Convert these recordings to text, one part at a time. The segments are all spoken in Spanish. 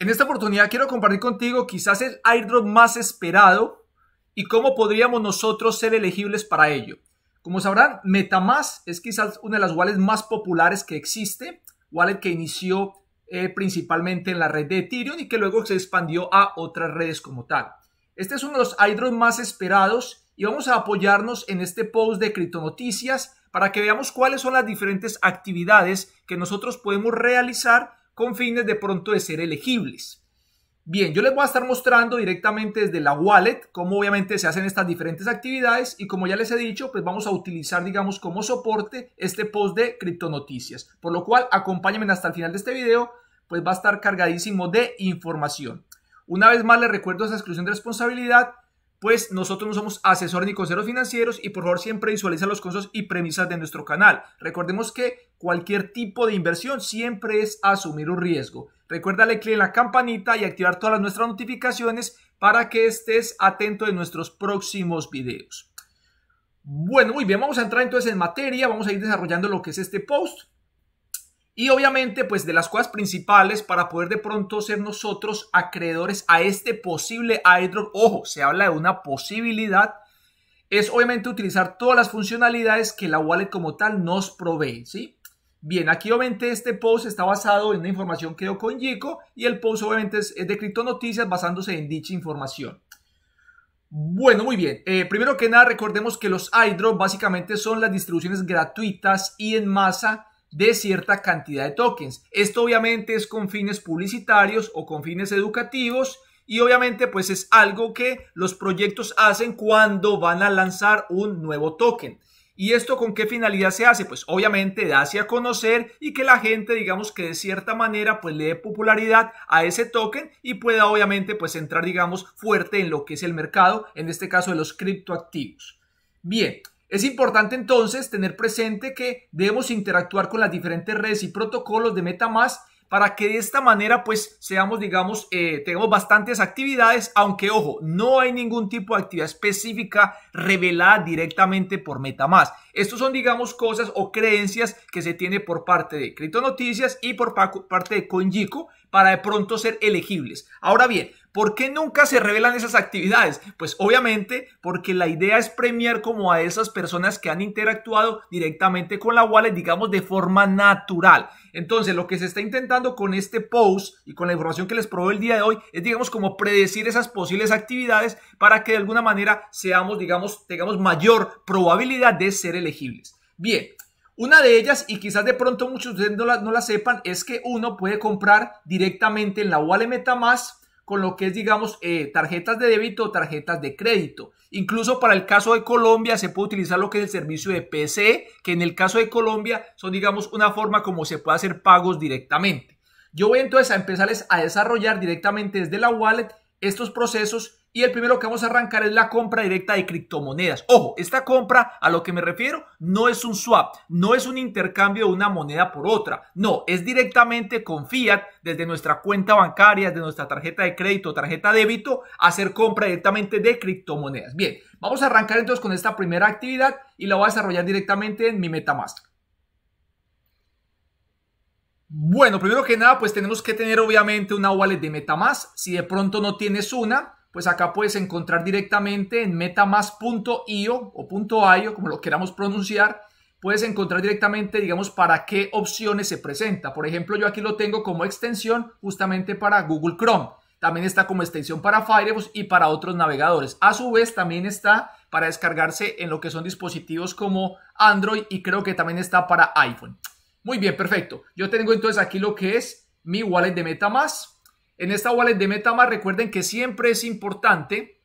En esta oportunidad quiero compartir contigo quizás el airdrop más esperado y cómo podríamos nosotros ser elegibles para ello. Como sabrán, MetaMask es quizás una de las wallets más populares que existe, wallet que inició eh, principalmente en la red de Ethereum y que luego se expandió a otras redes como tal. Este es uno de los airdrops más esperados y vamos a apoyarnos en este post de Noticias para que veamos cuáles son las diferentes actividades que nosotros podemos realizar con fines de pronto de ser elegibles. Bien, yo les voy a estar mostrando directamente desde la wallet cómo obviamente se hacen estas diferentes actividades y como ya les he dicho, pues vamos a utilizar, digamos, como soporte este post de criptonoticias. Por lo cual, acompáñenme hasta el final de este video, pues va a estar cargadísimo de información. Una vez más les recuerdo esa exclusión de responsabilidad pues nosotros no somos asesores ni consejeros financieros y por favor siempre visualiza los consejos y premisas de nuestro canal. Recordemos que cualquier tipo de inversión siempre es asumir un riesgo. Recuerda darle clic en la campanita y activar todas nuestras notificaciones para que estés atento de nuestros próximos videos. Bueno, muy bien, vamos a entrar entonces en materia, vamos a ir desarrollando lo que es este post. Y obviamente, pues de las cosas principales para poder de pronto ser nosotros acreedores a este posible airdrop, ojo, se habla de una posibilidad, es obviamente utilizar todas las funcionalidades que la wallet como tal nos provee, ¿sí? Bien, aquí obviamente este post está basado en una información que dio con y el post obviamente es de Noticias basándose en dicha información. Bueno, muy bien. Eh, primero que nada, recordemos que los iDrop básicamente son las distribuciones gratuitas y en masa de cierta cantidad de tokens. Esto obviamente es con fines publicitarios o con fines educativos y obviamente pues es algo que los proyectos hacen cuando van a lanzar un nuevo token. ¿Y esto con qué finalidad se hace? Pues obviamente darse a conocer y que la gente, digamos que de cierta manera, pues le dé popularidad a ese token y pueda obviamente pues entrar, digamos, fuerte en lo que es el mercado, en este caso de los criptoactivos. Bien, es importante entonces tener presente que debemos interactuar con las diferentes redes y protocolos de MetaMask para que de esta manera pues seamos, digamos, eh, tengamos bastantes actividades, aunque ojo, no hay ningún tipo de actividad específica revelada directamente por MetaMask. Estos son, digamos, cosas o creencias que se tiene por parte de Cripto Noticias y por parte de Conjico para de pronto ser elegibles. Ahora bien, ¿por qué nunca se revelan esas actividades? Pues obviamente porque la idea es premiar como a esas personas que han interactuado directamente con la wallet, digamos, de forma natural. Entonces, lo que se está intentando con este post y con la información que les probé el día de hoy es, digamos, como predecir esas posibles actividades para que de alguna manera seamos, digamos, tengamos mayor probabilidad de ser elegibles Bien, una de ellas, y quizás de pronto muchos de ustedes no la, sepan, es que uno puede comprar directamente en la Wallet MetaMask con lo que es, digamos, eh, tarjetas de débito o tarjetas de crédito. Incluso para el caso de Colombia se puede utilizar lo que es el servicio de PC, que en el caso de Colombia son, digamos, una forma como se puede hacer pagos directamente. Yo voy entonces a empezarles a desarrollar directamente desde la wallet estos procesos y el primero que vamos a arrancar es la compra directa de criptomonedas. Ojo, esta compra a lo que me refiero no es un swap, no es un intercambio de una moneda por otra. No, es directamente con fiat desde nuestra cuenta bancaria, desde nuestra tarjeta de crédito, tarjeta débito, hacer compra directamente de criptomonedas. Bien, vamos a arrancar entonces con esta primera actividad y la voy a desarrollar directamente en mi MetaMask. Bueno, primero que nada, pues tenemos que tener obviamente una wallet de MetaMask. Si de pronto no tienes una, pues acá puedes encontrar directamente en metamask.io o .io, como lo queramos pronunciar, puedes encontrar directamente, digamos, para qué opciones se presenta. Por ejemplo, yo aquí lo tengo como extensión justamente para Google Chrome. También está como extensión para Firefox y para otros navegadores. A su vez, también está para descargarse en lo que son dispositivos como Android y creo que también está para iPhone. Muy bien, perfecto. Yo tengo entonces aquí lo que es mi wallet de MetaMask en esta wallet de MetaMask, recuerden que siempre es importante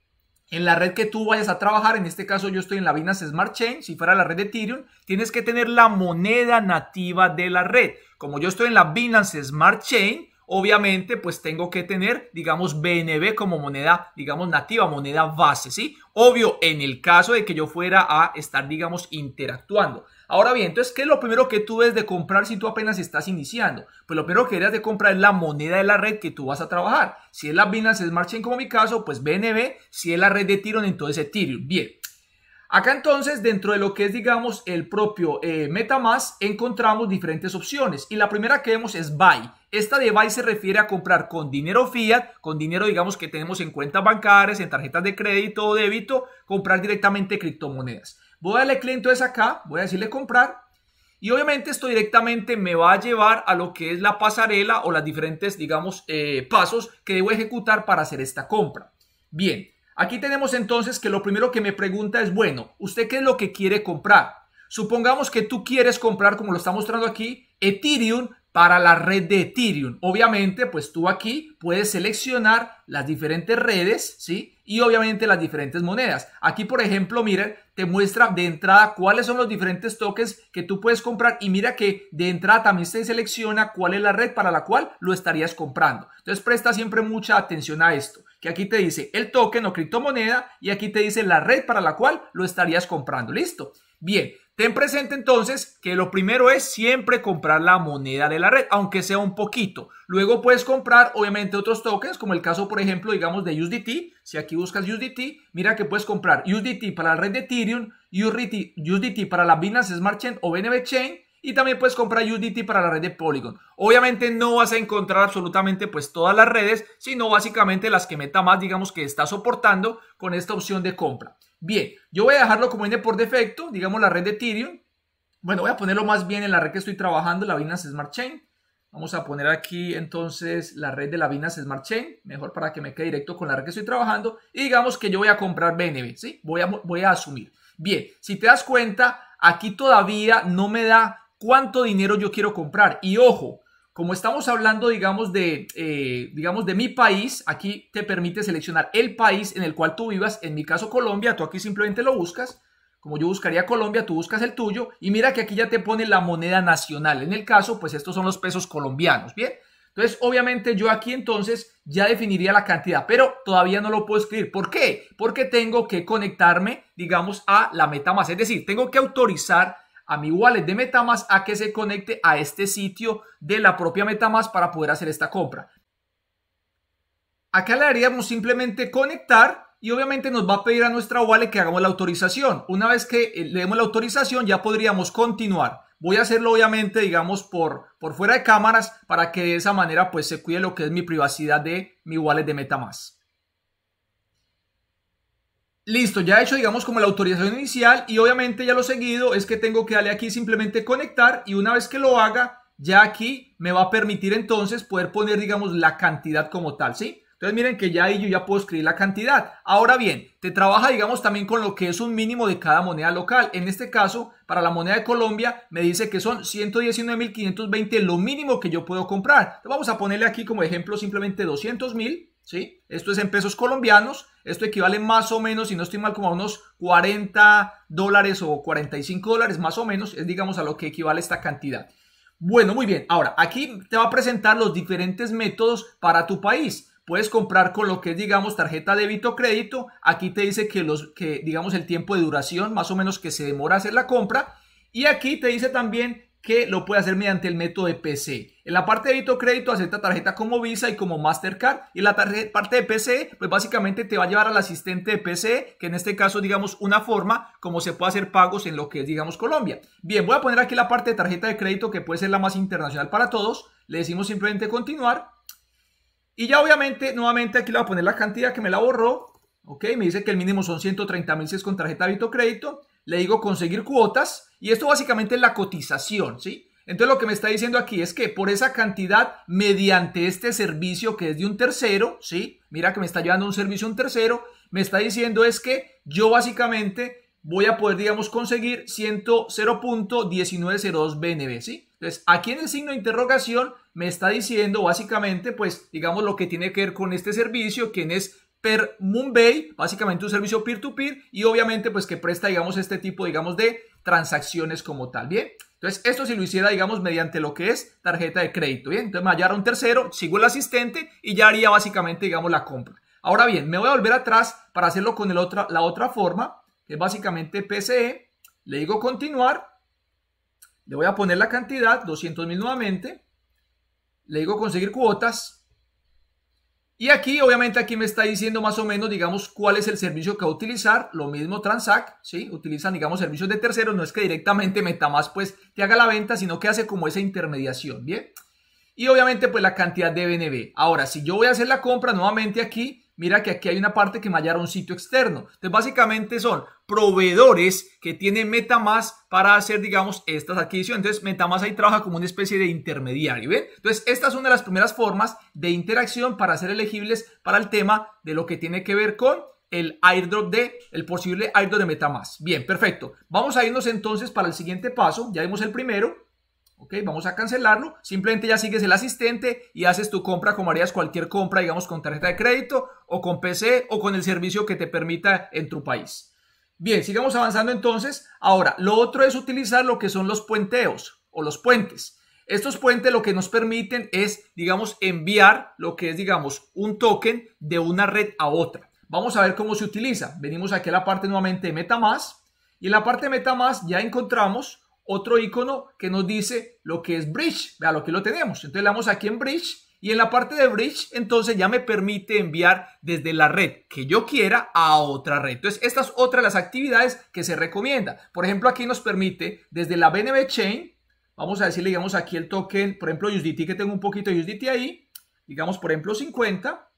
en la red que tú vayas a trabajar, en este caso yo estoy en la Binance Smart Chain, si fuera la red de Ethereum, tienes que tener la moneda nativa de la red. Como yo estoy en la Binance Smart Chain, obviamente pues tengo que tener, digamos, BNB como moneda, digamos, nativa, moneda base, ¿sí? Obvio, en el caso de que yo fuera a estar, digamos, interactuando. Ahora bien, entonces, ¿qué es lo primero que tú debes de comprar si tú apenas estás iniciando? Pues lo primero que debes de comprar es la moneda de la red que tú vas a trabajar. Si es la Binance Smart Chain, como mi caso, pues BNB. Si es la red de Ethereum, entonces Ethereum. Bien. Acá entonces, dentro de lo que es, digamos, el propio eh, MetaMask, encontramos diferentes opciones. Y la primera que vemos es Buy. Esta de Buy se refiere a comprar con dinero fiat, con dinero, digamos, que tenemos en cuentas bancarias, en tarjetas de crédito o débito, comprar directamente criptomonedas. Voy a darle clic entonces acá, voy a decirle comprar y obviamente esto directamente me va a llevar a lo que es la pasarela o las diferentes, digamos, eh, pasos que debo ejecutar para hacer esta compra. Bien, aquí tenemos entonces que lo primero que me pregunta es, bueno, ¿usted qué es lo que quiere comprar? Supongamos que tú quieres comprar, como lo está mostrando aquí, Ethereum para la red de Ethereum. Obviamente, pues tú aquí puedes seleccionar las diferentes redes, ¿sí? Y obviamente las diferentes monedas. Aquí, por ejemplo, miren, te muestra de entrada cuáles son los diferentes tokens que tú puedes comprar y mira que de entrada también se selecciona cuál es la red para la cual lo estarías comprando. Entonces, presta siempre mucha atención a esto que aquí te dice el token o criptomoneda y aquí te dice la red para la cual lo estarías comprando. Listo. Bien, ten presente entonces que lo primero es siempre comprar la moneda de la red, aunque sea un poquito. Luego puedes comprar obviamente otros tokens, como el caso por ejemplo digamos de USDT. Si aquí buscas USDT, mira que puedes comprar USDT para la red de Ethereum, USDT, para la Binance Smart Chain o BNB Chain y también puedes comprar UDT para la red de Polygon. Obviamente no vas a encontrar absolutamente pues todas las redes, sino básicamente las que meta más digamos que está soportando con esta opción de compra. Bien, yo voy a dejarlo como viene por defecto, digamos la red de Ethereum. Bueno, voy a ponerlo más bien en la red que estoy trabajando, la Binance Smart Chain. Vamos a poner aquí entonces la red de la Binance Smart Chain, mejor para que me quede directo con la red que estoy trabajando. Y digamos que yo voy a comprar BNB, ¿sí? Voy a, voy a asumir. Bien, si te das cuenta, aquí todavía no me da cuánto dinero yo quiero comprar. Y ojo, como estamos hablando, digamos, de, eh, digamos, de mi país, aquí te permite seleccionar el país en el cual tú vivas. En mi caso, Colombia, tú aquí simplemente lo buscas. Como yo buscaría Colombia, tú buscas el tuyo. Y mira que aquí ya te pone la moneda nacional. En el caso, pues estos son los pesos colombianos, ¿bien? Entonces, obviamente yo aquí entonces ya definiría la cantidad, pero todavía no lo puedo escribir. ¿Por qué? Porque tengo que conectarme, digamos, a la meta más. Es decir, tengo que autorizar a mi wallet de Metamask a que se conecte a este sitio de la propia Metamask para poder hacer esta compra. Acá le daríamos simplemente conectar y obviamente nos va a pedir a nuestra wallet que hagamos la autorización. Una vez que eh, le demos la autorización ya podríamos continuar. Voy a hacerlo obviamente, digamos, por, por fuera de cámaras para que de esa manera pues se cuide lo que es mi privacidad de mi wallet de Metamask. Listo, ya he hecho, digamos, como la autorización inicial y obviamente ya lo seguido es que tengo que darle aquí simplemente conectar y una vez que lo haga, ya aquí me va a permitir entonces poder poner, digamos, la cantidad como tal, ¿sí? Entonces miren que ya ahí yo ya puedo escribir la cantidad. Ahora bien, te trabaja, digamos, también con lo que es un mínimo de cada moneda local. En este caso, para la moneda de Colombia, me dice que son 119.520 lo mínimo que yo puedo comprar. vamos a ponerle aquí como ejemplo simplemente 200.000, ¿sí? Esto es en pesos colombianos esto equivale más o menos, si no estoy mal, como a unos 40 dólares o 45 dólares, más o menos, es digamos a lo que equivale esta cantidad. Bueno, muy bien. Ahora, aquí te va a presentar los diferentes métodos para tu país. Puedes comprar con lo que es, digamos, tarjeta débito o crédito. Aquí te dice que, los, que digamos, el tiempo de duración, más o menos que se demora hacer la compra. Y aquí te dice también que lo puede hacer mediante el método de PC. En la parte de débito crédito acepta tarjeta como Visa y como Mastercard. Y en la parte de PC, pues básicamente te va a llevar al asistente de PC, que en este caso digamos una forma como se puede hacer pagos en lo que es digamos Colombia. Bien, voy a poner aquí la parte de tarjeta de crédito que puede ser la más internacional para todos. Le decimos simplemente continuar. Y ya obviamente, nuevamente aquí le voy a poner la cantidad que me la borró. Ok, me dice que el mínimo son 130 mil si con tarjeta de crédito le digo conseguir cuotas y esto básicamente es la cotización, ¿sí? Entonces lo que me está diciendo aquí es que por esa cantidad, mediante este servicio que es de un tercero, ¿sí? Mira que me está llevando un servicio un tercero, me está diciendo es que yo básicamente voy a poder, digamos, conseguir 100.1902 BNB, ¿sí? Entonces, aquí en el signo de interrogación me está diciendo básicamente, pues, digamos, lo que tiene que ver con este servicio, quién es per Moonbay, básicamente un servicio peer-to-peer y obviamente pues que presta, digamos, este tipo, digamos, de transacciones como tal, ¿bien? Entonces, esto si lo hiciera, digamos, mediante lo que es tarjeta de crédito, ¿bien? Entonces, me hallara un tercero, sigo el asistente y ya haría básicamente, digamos, la compra. Ahora bien, me voy a volver atrás para hacerlo con el otra, la otra forma, que es básicamente PCE, le digo continuar, le voy a poner la cantidad, 200 mil nuevamente, le digo conseguir cuotas, y aquí, obviamente, aquí me está diciendo más o menos, digamos, cuál es el servicio que va a utilizar. Lo mismo Transac, ¿sí? Utilizan, digamos, servicios de terceros. No es que directamente Metamask, pues, te haga la venta, sino que hace como esa intermediación, ¿bien? Y obviamente, pues, la cantidad de BNB. Ahora, si yo voy a hacer la compra nuevamente aquí, Mira que aquí hay una parte que mallara un sitio externo. Entonces, básicamente son proveedores que tienen MetaMask para hacer, digamos, estas adquisiciones. Entonces, MetaMask ahí trabaja como una especie de intermediario, ¿ven? Entonces, esta es una de las primeras formas de interacción para ser elegibles para el tema de lo que tiene que ver con el airdrop de, el posible airdrop de MetaMask. Bien, perfecto. Vamos a irnos entonces para el siguiente paso. Ya vimos el primero, vamos a cancelarlo. Simplemente ya sigues el asistente y haces tu compra como harías cualquier compra, digamos, con tarjeta de crédito o con PC o con el servicio que te permita en tu país. Bien, sigamos avanzando entonces. Ahora, lo otro es utilizar lo que son los puenteos o los puentes. Estos puentes lo que nos permiten es, digamos, enviar lo que es, digamos, un token de una red a otra. Vamos a ver cómo se utiliza. Venimos aquí a la parte nuevamente de MetaMask. Y en la parte de MetaMask ya encontramos otro icono que nos dice lo que es Bridge. Vea, lo que lo tenemos. Entonces le damos aquí en Bridge y en la parte de Bridge, entonces ya me permite enviar desde la red que yo quiera a otra red. Entonces, estas es otras las actividades que se recomienda. Por ejemplo, aquí nos permite desde la BNB Chain, vamos a decirle, digamos, aquí el token, por ejemplo, USDT, que tengo un poquito de USDT ahí, digamos, por ejemplo, 50.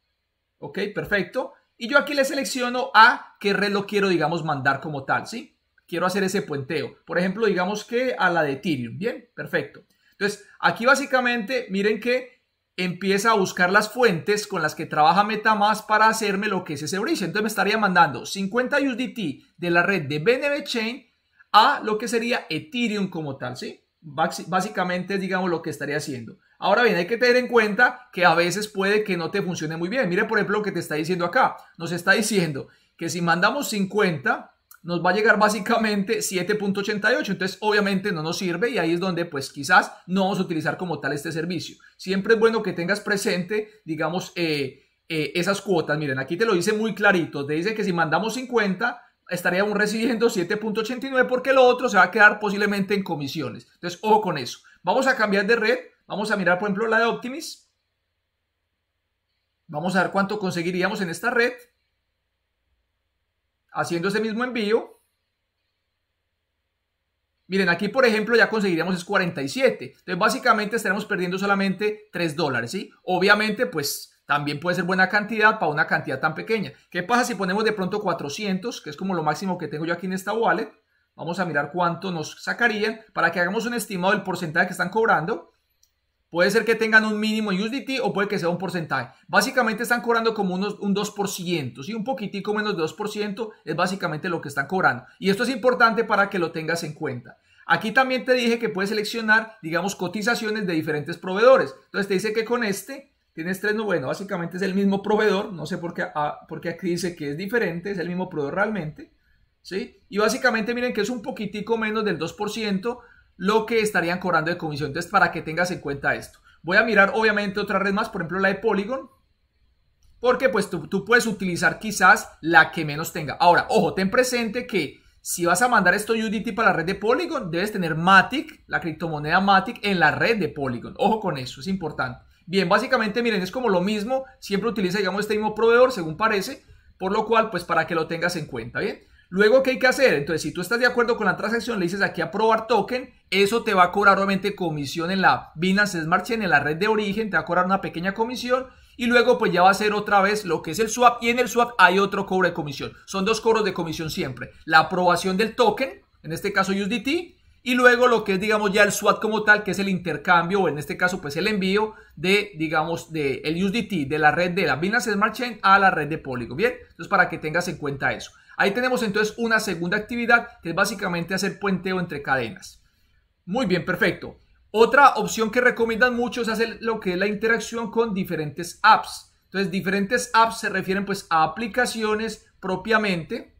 Ok, perfecto. Y yo aquí le selecciono a qué red lo quiero, digamos, mandar como tal, ¿sí? quiero hacer ese puenteo. Por ejemplo, digamos que a la de Ethereum. Bien, perfecto. Entonces, aquí básicamente, miren que empieza a buscar las fuentes con las que trabaja MetaMask para hacerme lo que es ese bridge. Entonces me estaría mandando 50 USDT de la red de BNB Chain a lo que sería Ethereum como tal, ¿sí? Básicamente, digamos, lo que estaría haciendo. Ahora bien, hay que tener en cuenta que a veces puede que no te funcione muy bien. Mire, por ejemplo, lo que te está diciendo acá. Nos está diciendo que si mandamos 50 nos va a llegar básicamente 7.88, entonces obviamente no nos sirve y ahí es donde pues quizás no vamos a utilizar como tal este servicio. Siempre es bueno que tengas presente, digamos, eh, eh, esas cuotas. Miren, aquí te lo dice muy clarito, te dice que si mandamos 50, estaría recibiendo 7.89 porque lo otro se va a quedar posiblemente en comisiones. Entonces, ojo con eso. Vamos a cambiar de red, vamos a mirar por ejemplo la de Optimis. Vamos a ver cuánto conseguiríamos en esta red haciendo ese mismo envío, miren, aquí por ejemplo ya conseguiríamos es 47. Entonces básicamente estaremos perdiendo solamente 3 dólares, ¿sí? Obviamente pues también puede ser buena cantidad para una cantidad tan pequeña. ¿Qué pasa si ponemos de pronto 400, que es como lo máximo que tengo yo aquí en esta wallet? Vamos a mirar cuánto nos sacarían para que hagamos un estimado del porcentaje que están cobrando. Puede ser que tengan un mínimo USDT o puede que sea un porcentaje. Básicamente están cobrando como un 2%, un poquitico menos de 2% es básicamente lo que están cobrando. Y esto es importante para que lo tengas en cuenta. Aquí también te dije que puedes seleccionar, digamos, cotizaciones de diferentes proveedores. Entonces te dice que con este tienes tres, bueno, básicamente es el mismo proveedor, no sé por qué, ah, porque aquí dice que es diferente, es el mismo proveedor realmente. ¿Sí? Y básicamente miren que es un poquitico menos del 2%, lo que estarían cobrando de comisión. Entonces, para que tengas en cuenta esto. Voy a mirar, obviamente, otra red más, por ejemplo, la de Polygon, porque pues tú, puedes utilizar quizás la que menos tenga. Ahora, ojo, ten presente que si vas a mandar esto UDT para la red de Polygon, debes tener Matic, la criptomoneda Matic, en la red de Polygon. Ojo con eso, es importante. Bien, básicamente, miren, es como lo mismo, siempre utiliza, digamos, este mismo proveedor, según parece, por lo cual, pues para que lo tengas en cuenta, ¿bien? Luego, ¿qué hay que hacer? Entonces, si tú estás de acuerdo con la transacción, le dices aquí aprobar token, eso te va a cobrar obviamente comisión en la Binance Smart Chain, en la red de origen, te va a cobrar una pequeña comisión y luego pues ya va a ser otra vez lo que es el swap y en el swap hay otro cobro de comisión. Son dos cobros de comisión siempre. La aprobación del token, en este caso USDT, y luego lo que es digamos ya el swap como tal, que es el intercambio o en este caso pues el envío de digamos de el USDT de la red de la Binance Smart Chain a la red de Polygon, ¿bien? Entonces para que tengas en cuenta eso. Ahí tenemos entonces una segunda actividad que es básicamente hacer puenteo entre cadenas. Muy bien, perfecto. Otra opción que recomiendan mucho es hacer lo que es la interacción con diferentes apps. Entonces, diferentes apps se refieren pues a aplicaciones propiamente,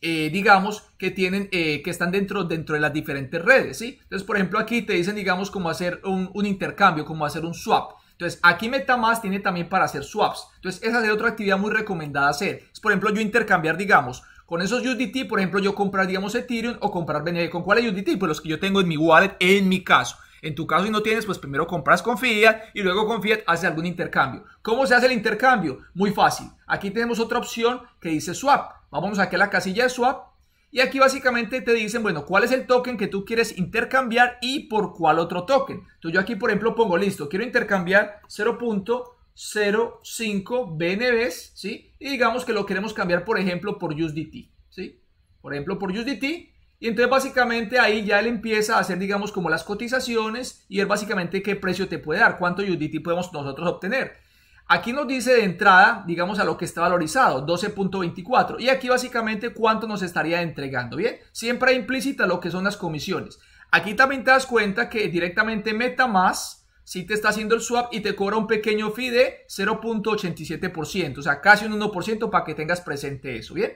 eh, digamos, que tienen, eh, que están dentro, dentro de las diferentes redes, ¿sí? Entonces, por ejemplo, aquí te dicen, digamos, cómo hacer un intercambio, cómo hacer un swap. Entonces, aquí MetaMask tiene también para hacer swaps. Entonces, esa es otra actividad muy recomendada hacer. Es, pues, por ejemplo, yo intercambiar, digamos, con esos USDT, por ejemplo, yo comprar, digamos, Ethereum o comprar BNB. ¿Con es USDT? Pues los que yo tengo en mi wallet, en mi caso. En tu caso, si no tienes, pues primero compras con Fiat y luego con Fiat haces algún intercambio. ¿Cómo se hace el intercambio? Muy fácil. Aquí tenemos otra opción que dice swap. Vamos aquí a la casilla de swap y aquí básicamente te dicen, bueno, cuál es el token que tú quieres intercambiar y por cuál otro token. Entonces yo aquí, por ejemplo, pongo listo, quiero intercambiar 0.05 BNBs, ¿sí? Y digamos que lo queremos cambiar, por ejemplo, por USDT, ¿sí? Por ejemplo, por USDT. Y entonces básicamente ahí ya él empieza a hacer, digamos, como las cotizaciones y él básicamente qué precio te puede dar, cuánto USDT podemos nosotros obtener. Aquí nos dice de entrada, digamos, a lo que está valorizado, 12.24. Y aquí básicamente cuánto nos estaría entregando, ¿bien? Siempre implícita lo que son las comisiones. Aquí también te das cuenta que directamente MetaMask si te está haciendo el swap y te cobra un pequeño fee de 0.87%, o sea, casi un 1% para que tengas presente eso, ¿bien?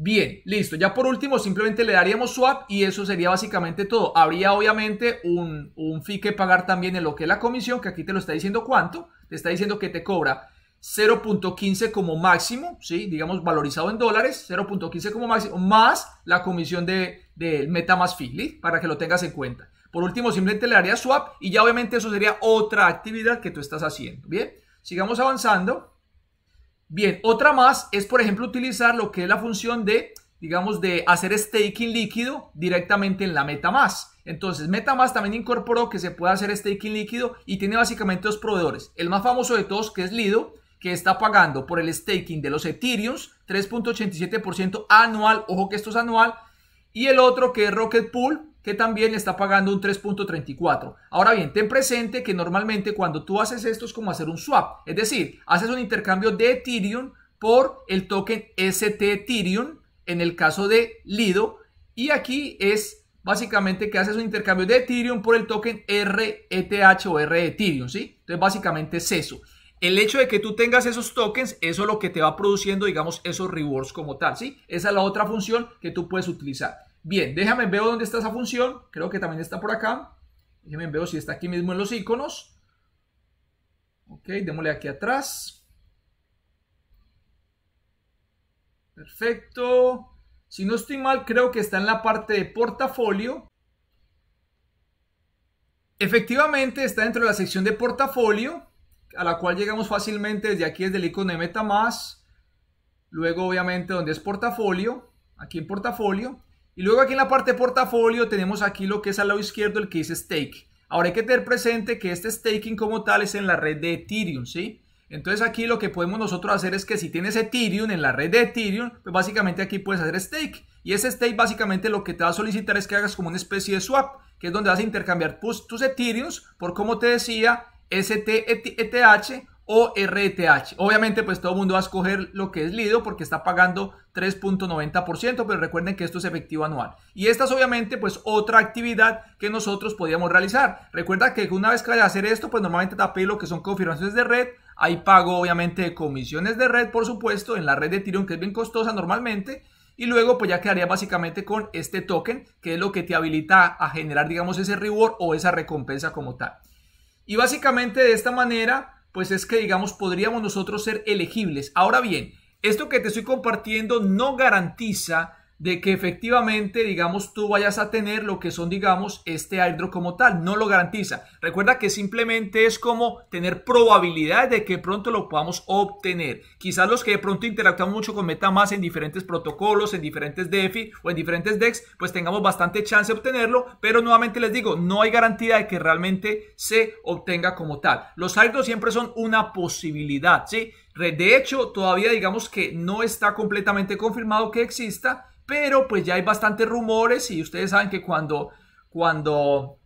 Bien, listo. Ya por último, simplemente le daríamos swap y eso sería básicamente todo. Habría obviamente un, un fee que pagar también en lo que es la comisión, que aquí te lo está diciendo cuánto. Te está diciendo que te cobra 0.15 como máximo, ¿sí? digamos valorizado en dólares, 0.15 como máximo, más la comisión del de más fee, para que lo tengas en cuenta. Por último, simplemente le daría swap y ya obviamente eso sería otra actividad que tú estás haciendo. Bien, sigamos avanzando. Bien, otra más es, por ejemplo, utilizar lo que es la función de, digamos, de hacer staking líquido directamente en la MetaMask. Entonces, MetaMask también incorporó que se puede hacer staking líquido y tiene básicamente dos proveedores. El más famoso de todos, que es Lido, que está pagando por el staking de los Ethereum 3.87% anual. Ojo que esto es anual y el otro que es Rocket Pool, que también está pagando un 3.34. Ahora bien, ten presente que normalmente cuando tú haces esto es como hacer un swap, es decir, haces un intercambio de Ethereum por el token ST Ethereum, en el caso de Lido, y aquí es básicamente que haces un intercambio de Ethereum por el token RETH o RETH, ¿sí? Entonces básicamente es eso. El hecho de que tú tengas esos tokens, eso es lo que te va produciendo, digamos, esos rewards como tal, ¿sí? Esa es la otra función que tú puedes utilizar. Bien, déjame ver dónde está esa función. Creo que también está por acá. Déjame ver si está aquí mismo en los iconos. Ok, démosle aquí atrás. Perfecto. Si no estoy mal, creo que está en la parte de portafolio. Efectivamente, está dentro de la sección de portafolio a la cual llegamos fácilmente desde aquí, desde el icono de Meta Más. Luego, obviamente, donde es portafolio, aquí en portafolio. Y luego aquí en la parte de portafolio tenemos aquí lo que es al lado izquierdo, el que dice stake. Ahora hay que tener presente que este staking como tal es en la red de Ethereum, ¿sí? Entonces aquí lo que podemos nosotros hacer es que si tienes Ethereum en la red de Ethereum, pues básicamente aquí puedes hacer stake. Y ese stake básicamente lo que te va a solicitar es que hagas como una especie de swap, que es donde vas a intercambiar tus, tus Ethereums por, como te decía, STETH o RTH. Obviamente, pues todo el mundo va a escoger lo que es Lido porque está pagando 3.90%, pero recuerden que esto es efectivo anual. Y esta es obviamente pues otra actividad que nosotros podíamos realizar. Recuerda que una vez que vaya a hacer esto, pues normalmente te lo que son confirmaciones de red. hay pago obviamente de comisiones de red, por supuesto, en la red de tirón que es bien costosa normalmente. Y luego pues ya quedaría básicamente con este token, que es lo que te habilita a generar digamos ese reward o esa recompensa como tal. Y básicamente de esta manera, pues es que, digamos, podríamos nosotros ser elegibles. Ahora bien, esto que te estoy compartiendo no garantiza de que efectivamente, digamos, tú vayas a tener lo que son, digamos, este airdrop como tal. No lo garantiza. Recuerda que simplemente es como tener probabilidades de que pronto lo podamos obtener. Quizás los que de pronto interactúan mucho con MetaMask en diferentes protocolos, en diferentes DeFi o en diferentes DEX, pues tengamos bastante chance de obtenerlo. Pero nuevamente les digo, no hay garantía de que realmente se obtenga como tal. Los airdrops siempre son una posibilidad, ¿sí? De hecho, todavía digamos que no está completamente confirmado que exista, pero pues ya hay bastantes rumores y ustedes saben que cuando, cuando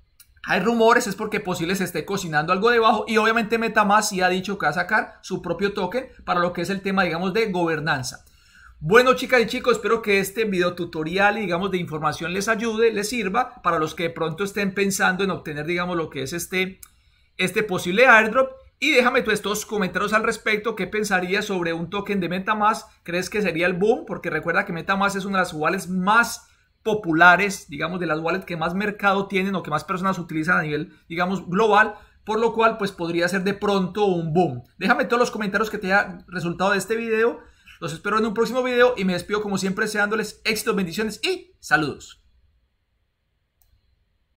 hay rumores es porque posible se esté cocinando algo debajo y obviamente Metamask sí ha dicho que va a sacar su propio token para lo que es el tema, digamos, de gobernanza. Bueno, chicas y chicos, espero que este video tutorial, digamos, de información les ayude, les sirva para los que de pronto estén pensando en obtener, digamos, lo que es este, este posible airdrop y déjame tú estos comentarios al respecto. ¿Qué pensarías sobre un token de MetaMask? ¿Crees que sería el boom? Porque recuerda que MetaMask es una de las wallets más populares, digamos, de las wallets que más mercado tienen o que más personas utilizan a nivel, digamos, global. Por lo cual, pues podría ser de pronto un boom. Déjame todos los comentarios que te haya resultado de este video. Los espero en un próximo video y me despido como siempre deseándoles éxitos, bendiciones y saludos.